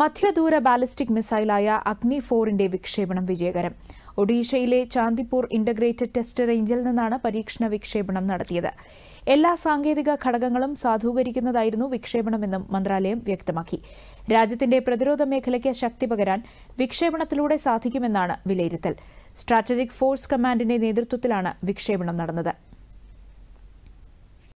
മധ്യദൂര ballistic മിസൈലായ അഗ്നി ഫോറിന്റെ വിക്ഷേപണം വിജയകരം ഒഡീഷയിലെ ചാന്ദിപ്പൂർ ഇന്റഗ്രേറ്റഡ് ടെസ്റ്റ് റേഞ്ചിൽ നിന്നാണ് പരീക്ഷണ വിക്ഷേപണം നടത്തിയത് എല്ലാ സാങ്കേതിക ഘടകങ്ങളും സാധൂകരിക്കുന്നതായിരുന്നു വിക്ഷേപണമെന്നും മന്ത്രാലയം വ്യക്തമാക്കി രാജ്യത്തിന്റെ പ്രതിരോധ മേഖലയ്ക്ക് ശക്തി പകരാൻ വിക്ഷേപണത്തിലൂടെ സാധിക്കുമെന്നാണ് വിലയിരുത്തൽ സ്ട്രാറ്റജിക് ഫോഴ്സ് കമാൻഡിന്റെ നേതൃത്വത്തിലാണ് വിക്ഷേപണം നടന്നത്